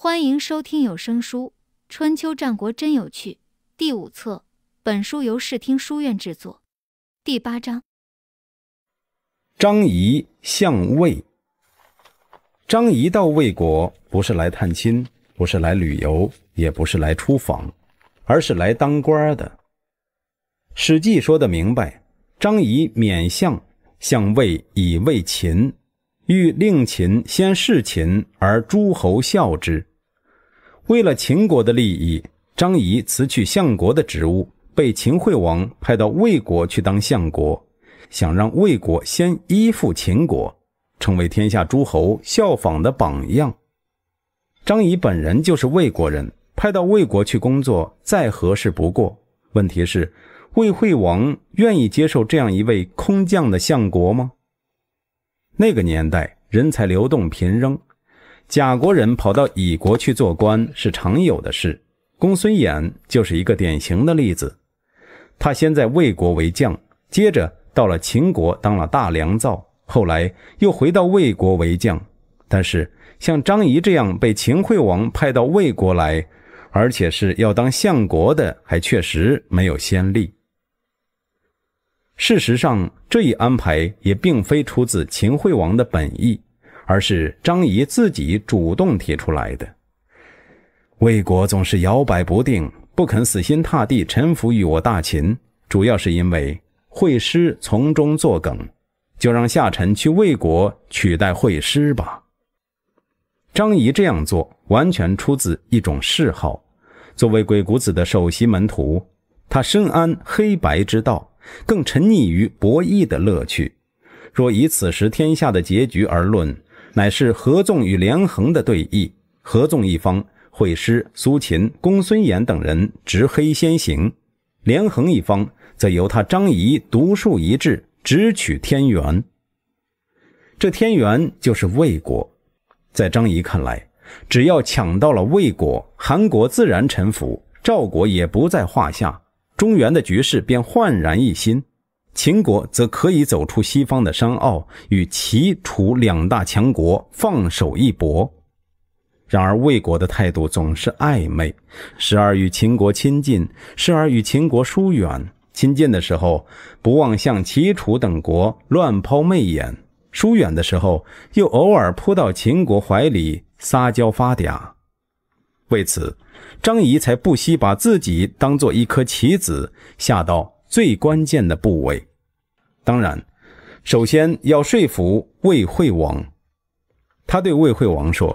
欢迎收听有声书《春秋战国真有趣》第五册。本书由视听书院制作。第八章：张仪相魏。张仪到魏国，不是来探亲，不是来旅游，也不是来出访，而是来当官的。《史记》说的明白：张仪免相，相魏以魏秦，欲令秦先事秦，而诸侯效之。为了秦国的利益，张仪辞去相国的职务，被秦惠王派到魏国去当相国，想让魏国先依附秦国，成为天下诸侯效仿的榜样。张仪本人就是魏国人，派到魏国去工作，再合适不过。问题是，魏惠王愿意接受这样一位空降的相国吗？那个年代，人才流动频仍。甲国人跑到乙国去做官是常有的事，公孙衍就是一个典型的例子。他先在魏国为将，接着到了秦国当了大良造，后来又回到魏国为将。但是，像张仪这样被秦惠王派到魏国来，而且是要当相国的，还确实没有先例。事实上，这一安排也并非出自秦惠王的本意。而是张仪自己主动提出来的。魏国总是摇摆不定，不肯死心塌地臣服于我大秦，主要是因为惠师从中作梗。就让下臣去魏国取代惠师吧。张仪这样做，完全出自一种嗜好。作为鬼谷子的首席门徒，他深谙黑白之道，更沉溺于博弈的乐趣。若以此时天下的结局而论，乃是合纵与连横的对弈，合纵一方会师苏秦、公孙衍等人执黑先行，连横一方则由他张仪独树一帜直取天元。这天元就是魏国，在张仪看来，只要抢到了魏国，韩国自然臣服，赵国也不在话下，中原的局势便焕然一新。秦国则可以走出西方的商奥，与齐楚两大强国放手一搏。然而魏国的态度总是暧昧，时而与秦国亲近，时而与秦国疏远。亲近的时候，不忘向齐楚等国乱抛媚眼；疏远的时候，又偶尔扑到秦国怀里撒娇发嗲。为此，张仪才不惜把自己当做一颗棋子，下到最关键的部位。当然，首先要说服魏惠王。他对魏惠王说：“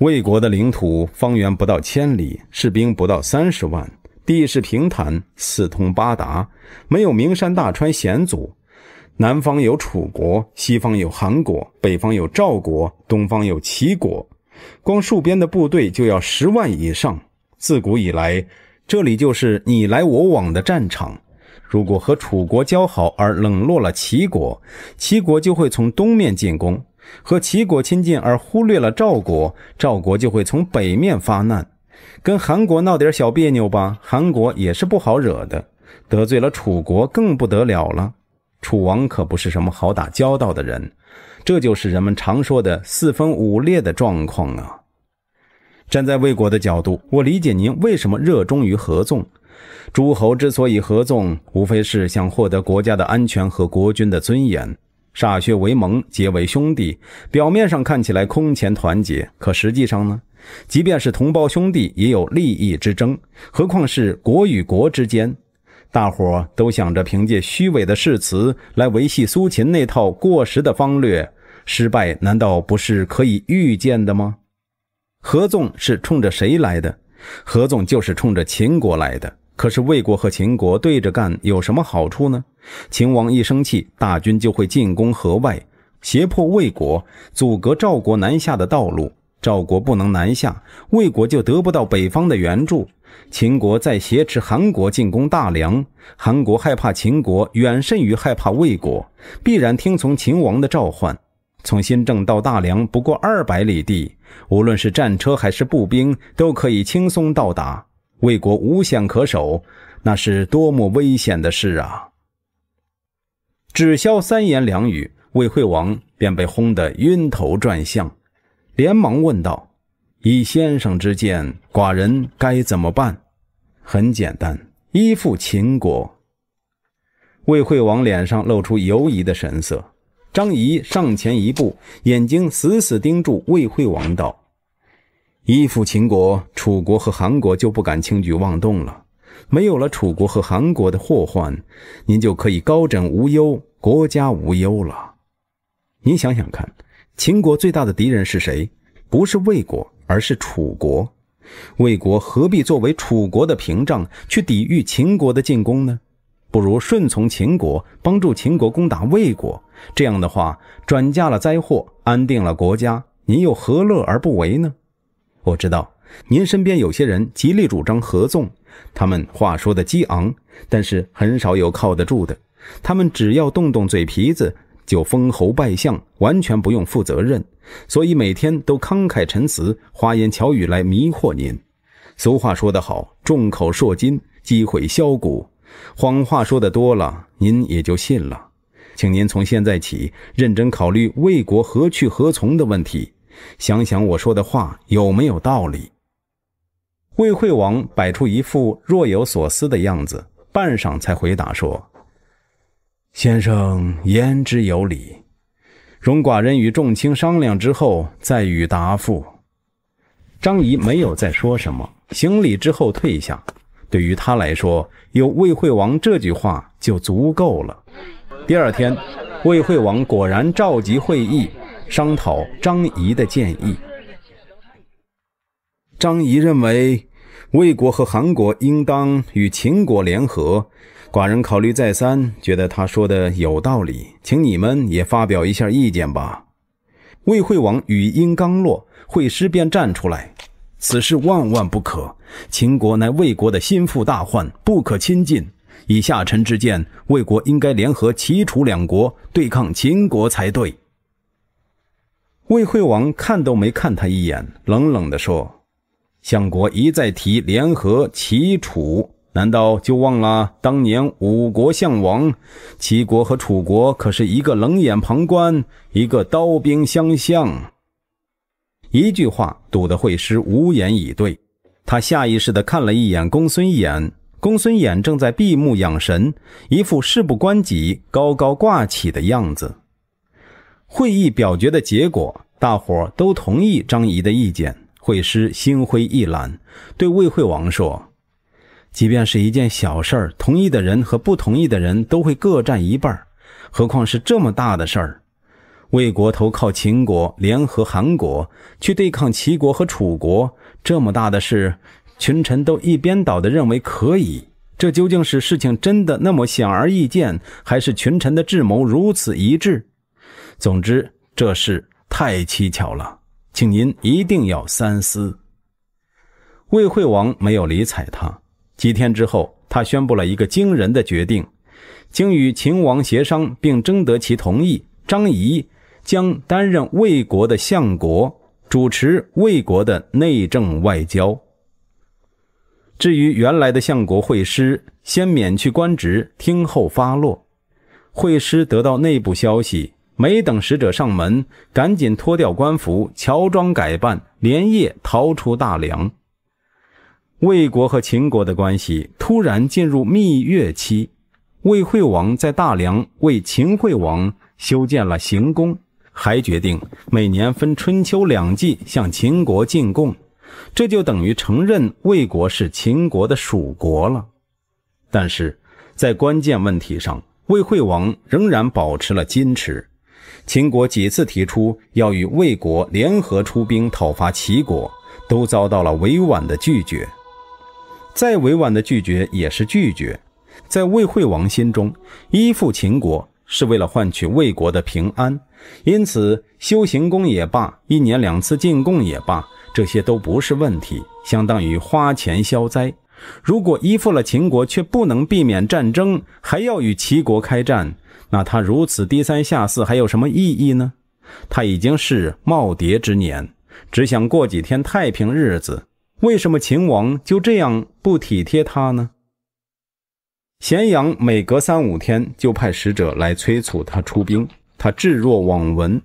魏国的领土方圆不到千里，士兵不到三十万，地势平坦，四通八达，没有名山大川险阻。南方有楚国，西方有韩国，北方有赵国，东方有齐国。光戍边的部队就要十万以上。自古以来，这里就是你来我往的战场。”如果和楚国交好而冷落了齐国，齐国就会从东面进攻；和齐国亲近而忽略了赵国，赵国就会从北面发难。跟韩国闹点小别扭吧，韩国也是不好惹的；得罪了楚国更不得了了，楚王可不是什么好打交道的人。这就是人们常说的四分五裂的状况啊。站在魏国的角度，我理解您为什么热衷于合纵。诸侯之所以合纵，无非是想获得国家的安全和国君的尊严。歃血为盟，结为兄弟，表面上看起来空前团结，可实际上呢？即便是同胞兄弟，也有利益之争，何况是国与国之间？大伙都想着凭借虚伪的誓词来维系苏秦那套过时的方略，失败难道不是可以预见的吗？合纵是冲着谁来的？合纵就是冲着秦国来的。可是魏国和秦国对着干有什么好处呢？秦王一生气，大军就会进攻河外，胁迫魏国，阻隔赵国南下的道路。赵国不能南下，魏国就得不到北方的援助。秦国再挟持韩国进攻大梁，韩国害怕秦国远甚于害怕魏国，必然听从秦王的召唤。从新郑到大梁不过二百里地，无论是战车还是步兵都可以轻松到达。魏国无险可守，那是多么危险的事啊！只消三言两语，魏惠王便被轰得晕头转向，连忙问道：“以先生之见，寡人该怎么办？”很简单，依附秦国。魏惠王脸上露出犹疑的神色，张仪上前一步，眼睛死死盯住魏惠王道。依附秦国、楚国和韩国，就不敢轻举妄动了。没有了楚国和韩国的祸患，您就可以高枕无忧，国家无忧了。您想想看，秦国最大的敌人是谁？不是魏国，而是楚国。魏国何必作为楚国的屏障，去抵御秦国的进攻呢？不如顺从秦国，帮助秦国攻打魏国。这样的话，转嫁了灾祸，安定了国家，您又何乐而不为呢？我知道您身边有些人极力主张合纵，他们话说的激昂，但是很少有靠得住的。他们只要动动嘴皮子，就封侯拜相，完全不用负责任。所以每天都慷慨陈词，花言巧语来迷惑您。俗话说得好，众口铄金，积毁销骨。谎话说的多了，您也就信了。请您从现在起认真考虑魏国何去何从的问题。想想我说的话有没有道理。魏惠王摆出一副若有所思的样子，半晌才回答说：“先生言之有理，容寡人与众卿商量之后再予答复。”张仪没有再说什么，行礼之后退下。对于他来说，有魏惠王这句话就足够了。第二天，魏惠王果然召集会议。商讨张仪的建议。张仪认为，魏国和韩国应当与秦国联合。寡人考虑再三，觉得他说的有道理，请你们也发表一下意见吧。魏惠王语音刚落，惠施便站出来：“此事万万不可！秦国乃魏国的心腹大患，不可亲近。以下臣之见，魏国应该联合齐楚两国对抗秦国才对。”魏惠王看都没看他一眼，冷冷地说：“相国一再提联合齐楚，难道就忘了当年五国相王，齐国和楚国可是一个冷眼旁观，一个刀兵相向？”一句话堵得惠施无言以对。他下意识地看了一眼公孙衍，公孙衍正在闭目养神，一副事不关己、高高挂起的样子。会议表决的结果，大伙都同意张仪的意见。惠师心灰意懒，对魏惠王说：“即便是一件小事儿，同意的人和不同意的人都会各占一半何况是这么大的事儿？魏国投靠秦国，联合韩国去对抗齐国和楚国，这么大的事，群臣都一边倒的认为可以。这究竟是事情真的那么显而易见，还是群臣的智谋如此一致？”总之，这事太蹊跷了，请您一定要三思。魏惠王没有理睬他。几天之后，他宣布了一个惊人的决定：经与秦王协商并征得其同意，张仪将担任魏国的相国，主持魏国的内政外交。至于原来的相国会师，先免去官职，听候发落。会师得到内部消息。没等使者上门，赶紧脱掉官服，乔装改扮，连夜逃出大梁。魏国和秦国的关系突然进入蜜月期。魏惠王在大梁为秦惠王修建了行宫，还决定每年分春秋两季向秦国进贡，这就等于承认魏国是秦国的属国了。但是，在关键问题上，魏惠王仍然保持了矜持。秦国几次提出要与魏国联合出兵讨伐齐国，都遭到了委婉的拒绝。再委婉的拒绝也是拒绝。在魏惠王心中，依附秦国是为了换取魏国的平安，因此修行宫也罢，一年两次进贡也罢，这些都不是问题，相当于花钱消灾。如果依附了秦国却不能避免战争，还要与齐国开战。那他如此低三下四还有什么意义呢？他已经是耄耋之年，只想过几天太平日子。为什么秦王就这样不体贴他呢？咸阳每隔三五天就派使者来催促他出兵，他置若罔闻。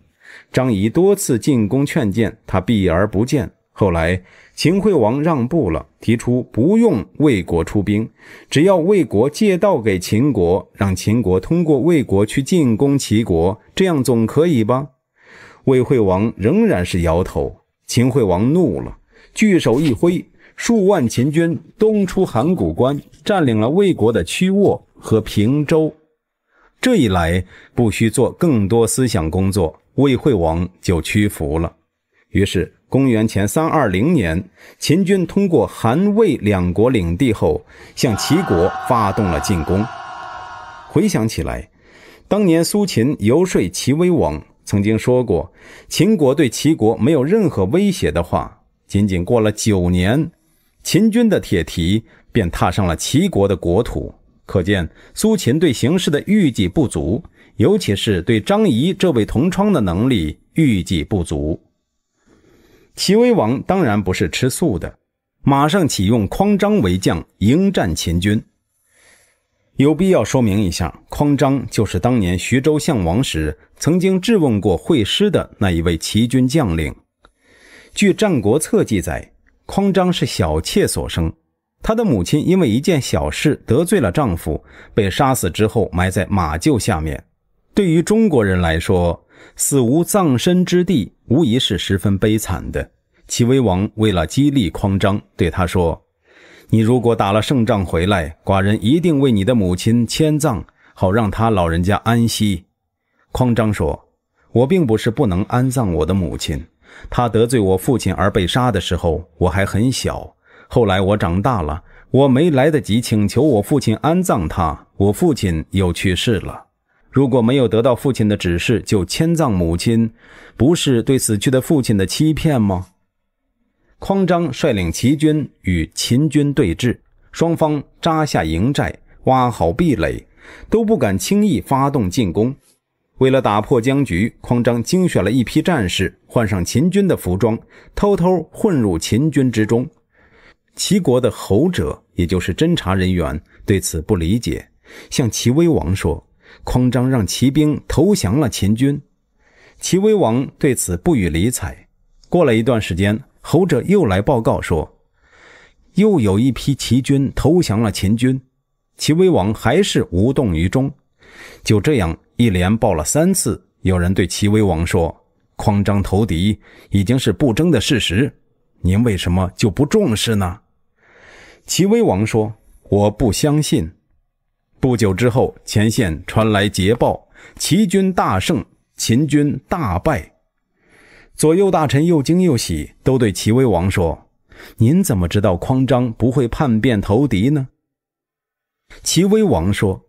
张仪多次进宫劝谏，他避而不见。后来，秦惠王让步了，提出不用魏国出兵，只要魏国借道给秦国，让秦国通过魏国去进攻齐国，这样总可以吧？魏惠王仍然是摇头。秦惠王怒了，聚手一挥，数万秦军东出函谷关，占领了魏国的曲沃和平州。这一来，不需做更多思想工作，魏惠王就屈服了。于是。公元前三二零年，秦军通过韩魏两国领地后，向齐国发动了进攻。回想起来，当年苏秦游说齐威王，曾经说过：“秦国对齐国没有任何威胁。”的话，仅仅过了九年，秦军的铁蹄便踏上了齐国的国土。可见苏秦对形势的预计不足，尤其是对张仪这位同窗的能力预计不足。齐威王当然不是吃素的，马上启用匡章为将迎战秦军。有必要说明一下，匡章就是当年徐州相王时曾经质问过会师的那一位齐军将领。据《战国策》记载，匡章是小妾所生，他的母亲因为一件小事得罪了丈夫，被杀死之后埋在马厩下面。对于中国人来说，死无葬身之地。无疑是十分悲惨的。齐威王为了激励匡章，对他说：“你如果打了胜仗回来，寡人一定为你的母亲迁葬，好让他老人家安息。”匡章说：“我并不是不能安葬我的母亲，他得罪我父亲而被杀的时候，我还很小。后来我长大了，我没来得及请求我父亲安葬他，我父亲又去世了。”如果没有得到父亲的指示，就迁葬母亲，不是对死去的父亲的欺骗吗？匡章率领齐军与秦军对峙，双方扎下营寨，挖好壁垒，都不敢轻易发动进攻。为了打破僵局，匡章精选了一批战士，换上秦军的服装，偷偷混入秦军之中。齐国的侯者，也就是侦查人员，对此不理解，向齐威王说。匡章让骑兵投降了秦军，齐威王对此不予理睬。过了一段时间，侯者又来报告说，又有一批齐军投降了秦军，齐威王还是无动于衷。就这样一连报了三次，有人对齐威王说：“匡章投敌已经是不争的事实，您为什么就不重视呢？”齐威王说：“我不相信。”不久之后，前线传来捷报，齐军大胜，秦军大败。左右大臣又惊又喜，都对齐威王说：“您怎么知道匡章不会叛变投敌呢？”齐威王说：“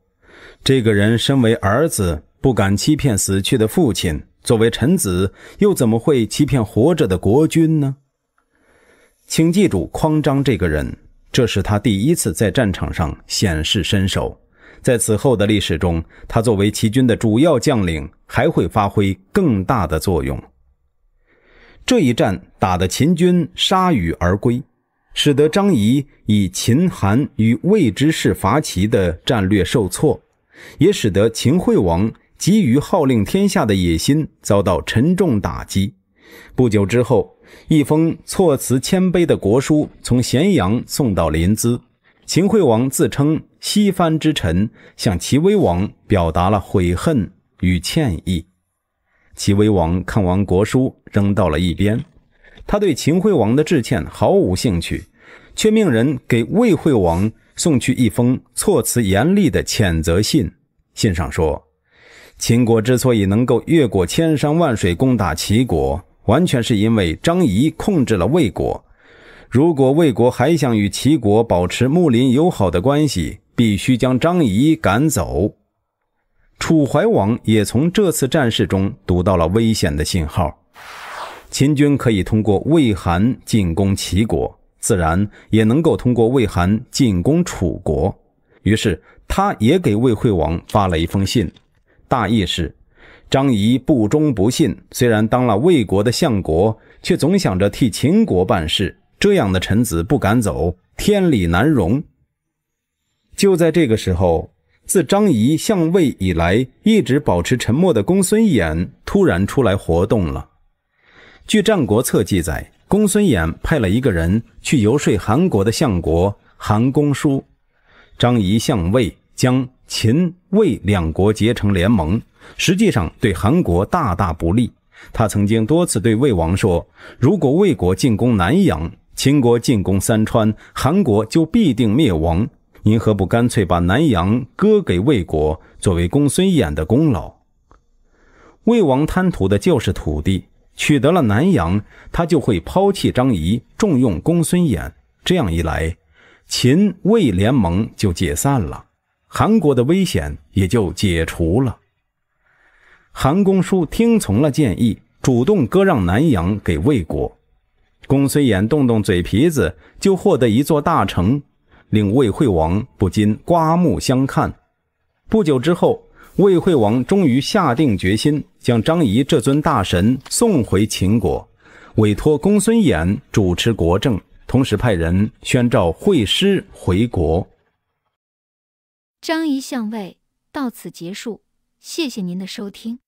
这个人身为儿子，不敢欺骗死去的父亲；作为臣子，又怎么会欺骗活着的国君呢？”请记住匡章这个人，这是他第一次在战场上显示身手。在此后的历史中，他作为齐军的主要将领，还会发挥更大的作用。这一战打的秦军铩羽而归，使得张仪以秦韩与魏之势伐齐的战略受挫，也使得秦惠王急于号令天下的野心遭到沉重打击。不久之后，一封措辞谦卑的国书从咸阳送到临淄，秦惠王自称。西藩之臣向齐威王表达了悔恨与歉意。齐威王看完国书，扔到了一边。他对秦惠王的致歉毫无兴趣，却命人给魏惠王送去一封措辞严厉的谴责信。信上说：“秦国之所以能够越过千山万水攻打齐国，完全是因为张仪控制了魏国。如果魏国还想与齐国保持睦邻友好的关系，”必须将张仪赶走。楚怀王也从这次战事中读到了危险的信号：秦军可以通过魏韩进攻齐国，自然也能够通过魏韩进攻楚国。于是，他也给魏惠王发了一封信，大意是：张仪不忠不信，虽然当了魏国的相国，却总想着替秦国办事。这样的臣子不赶走，天理难容。就在这个时候，自张仪相魏以来一直保持沉默的公孙衍突然出来活动了。据《战国策》记载，公孙衍派了一个人去游说韩国的相国韩公叔。张仪相魏，将秦、魏两国结成联盟，实际上对韩国大大不利。他曾经多次对魏王说：“如果魏国进攻南阳，秦国进攻三川，韩国就必定灭亡。”您何不干脆把南阳割给魏国，作为公孙衍的功劳？魏王贪图的就是土地，取得了南阳，他就会抛弃张仪，重用公孙衍。这样一来，秦魏联盟就解散了，韩国的危险也就解除了。韩公叔听从了建议，主动割让南阳给魏国，公孙衍动动嘴皮子就获得一座大城。令魏惠王不禁刮目相看。不久之后，魏惠王终于下定决心，将张仪这尊大神送回秦国，委托公孙衍主持国政，同时派人宣召惠师回国。张仪相位到此结束，谢谢您的收听。